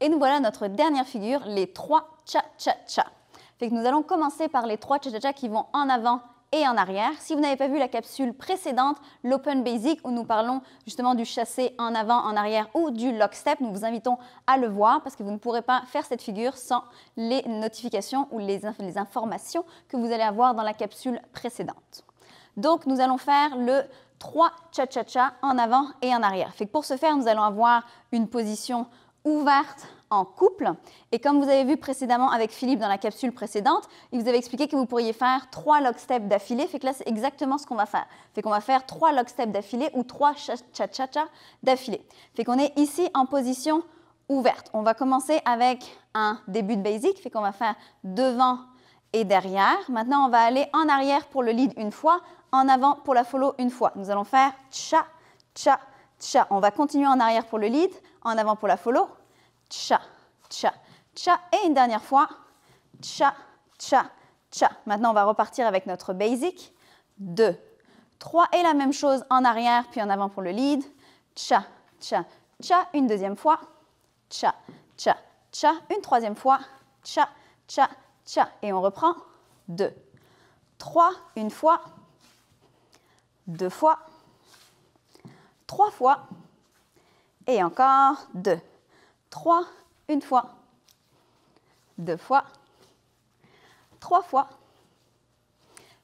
Et nous voilà notre dernière figure, les trois cha-cha-cha. Fait que nous allons commencer par les trois cha-cha-cha qui vont en avant et en arrière. Si vous n'avez pas vu la capsule précédente, l'Open Basic, où nous parlons justement du chassé en avant, en arrière ou du lockstep, nous vous invitons à le voir parce que vous ne pourrez pas faire cette figure sans les notifications ou les, informations que vous allez avoir dans la capsule précédente. Donc, nous allons faire le 3 cha-cha-cha en avant et en arrière. que pour ce faire, nous allons avoir une position ouverte en couple. Et comme vous avez vu précédemment avec Philippe dans la capsule précédente, il vous avait expliqué que vous pourriez faire trois locksteps d'affilée. Fait que là, c'est exactement ce qu'on va faire. Fait qu'on va faire trois locksteps d'affilée ou trois cha-cha-cha d'affilée. Fait qu'on est ici en position ouverte. On va commencer avec un début de basic. Fait qu'on va faire devant et derrière. Maintenant, on va aller en arrière pour le lead une fois, en avant pour la follow une fois. Nous allons faire cha, cha, tcha. On va continuer en arrière pour le lead, en avant pour la follow, tcha, tcha, tcha. Et une dernière fois, tcha, tcha, tcha. Maintenant, on va repartir avec notre basic. Deux, trois. et la même chose en arrière, puis en avant pour le lead. Tcha, tcha, tcha. Une deuxième fois. Tcha, tcha, tcha. Une troisième fois. Tcha, tcha, tcha. Et on reprend. Deux, trois. une fois. Deux fois trois fois. Et encore deux, trois, une fois, deux fois, trois fois.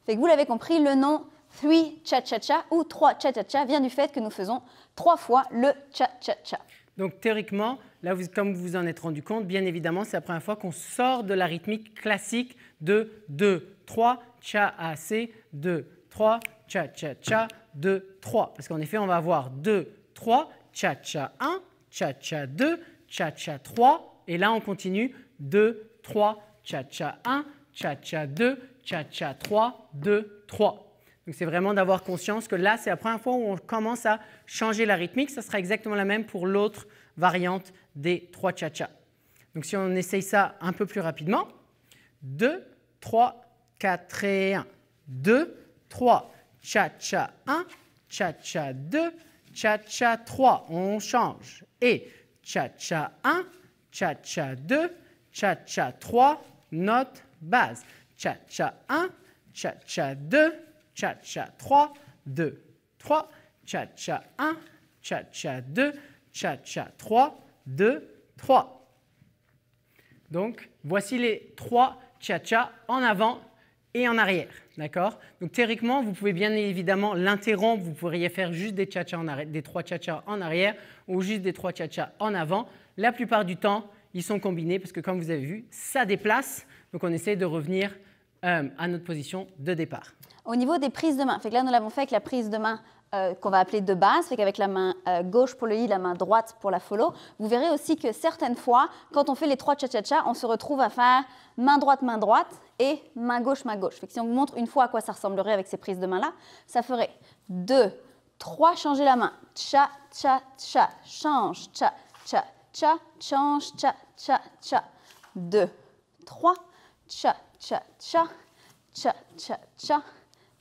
Fait que vous l'avez compris, le nom three cha-cha-cha ou 3 cha-cha-cha vient du fait que nous faisons trois fois le cha-cha-cha. Donc théoriquement, là, comme vous vous en êtes rendu compte, bien évidemment, c'est la première fois qu'on sort de la rythmique classique de 2, 3, cha, a, c, 2, 3, cha, cha, cha, 2, 3. Parce qu'en effet, on va avoir 2, 3, cha-cha 1, cha-cha 2, cha-cha 3. Et là, on continue 2, 3, cha-cha 1, cha-cha 2, cha-cha 3, 2, 3. Donc c'est vraiment d'avoir conscience que là, c'est la première fois où on commence à changer la rythmique. Ça sera exactement la même pour l'autre variante des 3 cha-cha. Donc si on essaye ça un peu plus rapidement, 2, 3, 4 et 1. 2, 3, cha-cha 1, cha-cha 2, cha-cha 3. On change. Et cha-cha 1, cha-cha 2, cha-cha 3, note base. Cha-cha 1, cha-cha 2, cha-cha 3, 2, 3, cha-cha 1, cha-cha 2, cha-cha 3, 2, 3. Donc, voici les trois cha-cha en avant et en arrière, d'accord Donc théoriquement, vous pouvez bien évidemment l'interrompre, vous pourriez faire juste des, en arrière, des trois cha en arrière ou juste des trois cha en avant. La plupart du temps, ils sont combinés parce que comme vous avez vu, ça déplace, donc on essaie de revenir euh, à notre position de départ. Au niveau des prises de main, fait que là nous l'avons fait avec la prise de main qu'on va appeler de base, Avec la main gauche pour le i, la main droite pour la follow, vous verrez aussi que certaines fois, quand on fait les trois cha-cha-cha, on se retrouve à faire main droite, main droite et main gauche, main gauche. si on vous montre une fois à quoi ça ressemblerait avec ces prises de main-là, ça ferait 2, 3, changer la main, cha, cha, cha, change, cha, cha, cha, change, cha, cha, cha, 2, 3, cha, cha, cha, cha, cha, cha,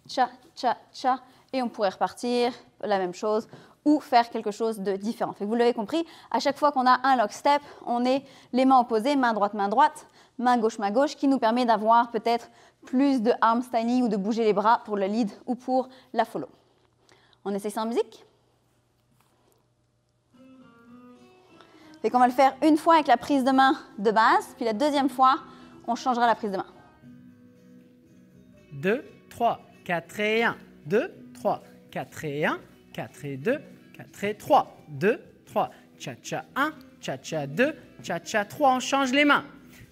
cha, cha, cha, et on pourrait repartir, la même chose, ou faire quelque chose de différent. vous l'avez compris, à chaque fois qu'on a un lock step, on est les mains opposées, main droite, main droite, main gauche, main gauche, qui nous permet d'avoir peut-être plus de arm standing ou de bouger les bras pour le lead ou pour la follow. On essaie ça en musique Fait qu'on va le faire une fois avec la prise de main de base, puis la deuxième fois, on changera la prise de main. 2, 3, 4 et 1, 2, 3, 4 et 1, 4 et 2, 4 et 3, 2, 3, cha-cha 1, cha-cha 2, cha-cha 3, on change les mains.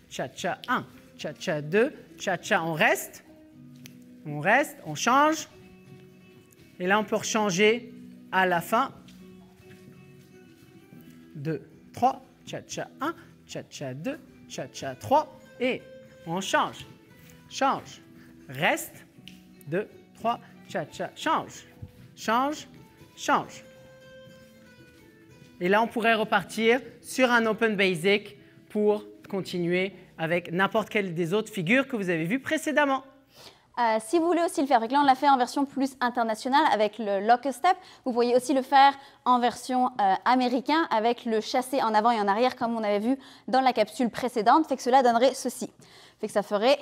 Cha-cha 1, cha-cha 2, cha-cha, on reste, on reste, on change. Et là, on peut changer à la fin. 2, 3, cha-cha 1, cha-cha 2, cha-cha 3, et on change, change, reste, 2, 3, change, change, change. Et là, on pourrait repartir sur un Open Basic pour continuer avec n'importe quelle des autres figures que vous avez vues précédemment. Euh, si vous voulez aussi le faire, avec là on l'a fait en version plus internationale avec le lock step. Vous voyez aussi le faire en version euh, américain avec le chassé en avant et en arrière comme on avait vu dans la capsule précédente. Fait que cela donnerait ceci. Fait que ça ferait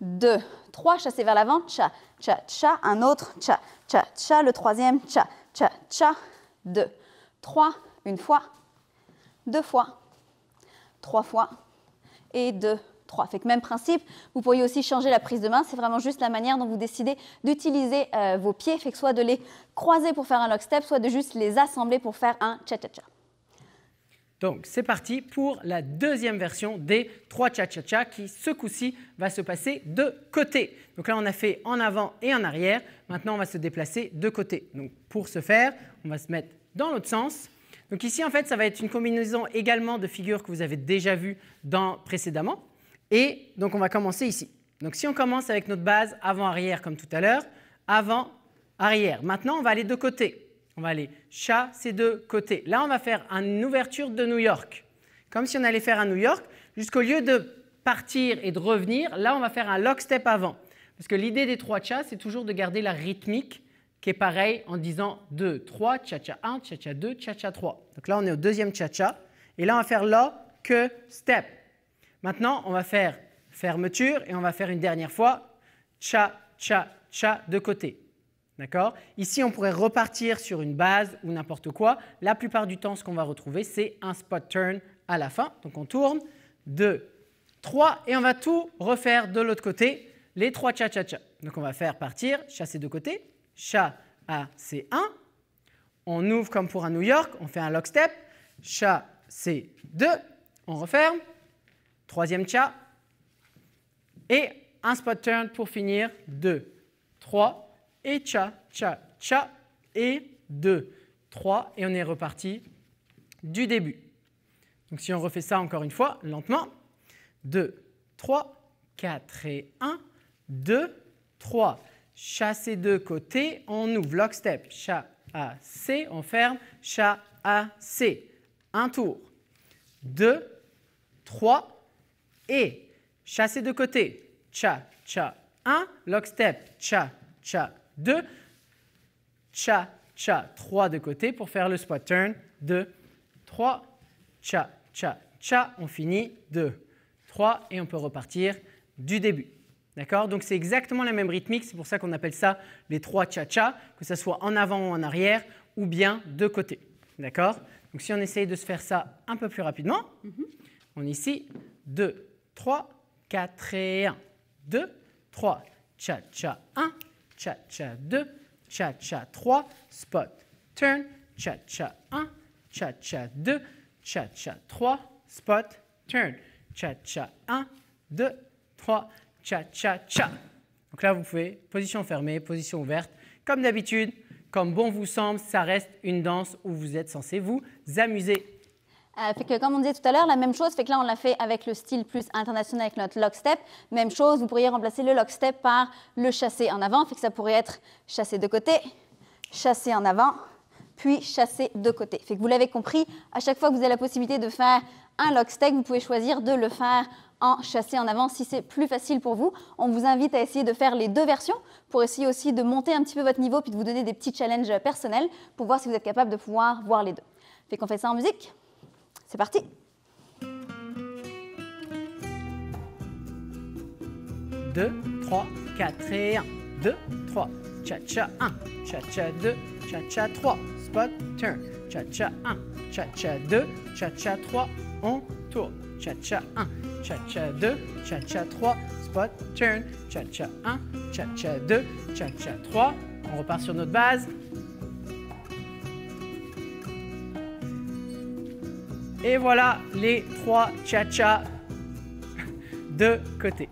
2, 3, chassez vers l'avant, cha, cha, cha, un autre, cha, cha, cha, le troisième, cha, cha, cha, 2, 3, une fois, deux fois, trois fois, et 2, 3. Fait que même principe, vous pourriez aussi changer la prise de main, c'est vraiment juste la manière dont vous décidez d'utiliser euh, vos pieds, fait que soit de les croiser pour faire un lock step, soit de juste les assembler pour faire un cha-cha-cha. Donc c'est parti pour la deuxième version des trois cha-cha-cha qui ce coup-ci va se passer de côté. Donc là on a fait en avant et en arrière, maintenant on va se déplacer de côté. Donc pour ce faire, on va se mettre dans l'autre sens. Donc ici en fait ça va être une combinaison également de figures que vous avez déjà vues précédemment. Et donc on va commencer ici. Donc si on commence avec notre base avant-arrière comme tout à l'heure, avant, arrière. Maintenant on va aller de côté. On va aller chat, c'est « de côté ». Là, on va faire une ouverture de New York. Comme si on allait faire à New York, jusqu'au lieu de partir et de revenir, là, on va faire un lock step avant. Parce que l'idée des trois chats, c'est toujours de garder la rythmique qui est pareil en disant 2, 3, cha-cha 1, cha-cha 2, cha-cha 3. Donc là, on est au deuxième cha-cha. Et là, on va faire là que, step. Maintenant, on va faire fermeture et on va faire une dernière fois cha, cha, cha de côté. D'accord Ici, on pourrait repartir sur une base ou n'importe quoi. La plupart du temps, ce qu'on va retrouver, c'est un spot turn à la fin. Donc on tourne, deux, 3, et on va tout refaire de l'autre côté, les trois cha-cha-cha. Donc on va faire partir, chasser de côté, cha »,« A c'est 1. On ouvre comme pour un New York, on fait un lockstep. step, chat c'est 2, on referme, troisième cha », et un spot turn pour finir, 2, 3, et cha, cha, cha, et 2, 3, et on est reparti du début. Donc si on refait ça encore une fois, lentement, 2, 3, 4 et 1, 2, 3. Chasser de côté, on ouvre lockstep, step, cha, a, on ferme, cha, a, Un tour, 2, 3, et chasser de côté, cha, cha, 1, lockstep, step, cha, cha, 2, cha, cha, 3 de côté pour faire le squat turn, 2, 3, cha, cha, cha, on finit, 2, 3, et on peut repartir du début. D'accord Donc c'est exactement la même rythmique, c'est pour ça qu'on appelle ça les trois cha-cha, que ce soit en avant ou en arrière, ou bien de côté. D'accord Donc si on essaye de se faire ça un peu plus rapidement, on est ici, 2, 3, 4 et 1, 2, 3, cha-cha, 1, cha-cha 2, cha-cha 3, spot, turn, cha-cha 1, cha-cha 2, cha-cha 3, spot, turn, cha-cha 1, 2, 3, cha-cha-cha. Donc là, vous pouvez, position fermée, position ouverte, comme d'habitude, comme bon vous semble, ça reste une danse où vous êtes censé vous amuser. Euh, fait que, comme on disait tout à l'heure, la même chose, fait que là, on l'a fait avec le style plus international avec notre lockstep. Même chose, vous pourriez remplacer le lockstep par le chassé en avant, fait que ça pourrait être chassé de côté, chassé en avant, puis chassé de côté. Fait que vous l'avez compris, à chaque fois que vous avez la possibilité de faire un lockstep, vous pouvez choisir de le faire en chassé en avant si c'est plus facile pour vous. On vous invite à essayer de faire les deux versions pour essayer aussi de monter un petit peu votre niveau puis de vous donner des petits challenges personnels pour voir si vous êtes capable de pouvoir voir les deux. Fait qu'on fait ça en musique. C'est parti 2 3 4 et 1 2 3 Cha-cha 1, cha 2, cha-cha 3. Spot, turn. Cha-cha 1, cha 2, cha-cha 3. On tourne. Cha-cha 1, cha 2, cha-cha 3. Spot, turn. Cha-cha 1, cha 2, cha-cha 3. On repart sur notre base. Et voilà les trois cha de côté.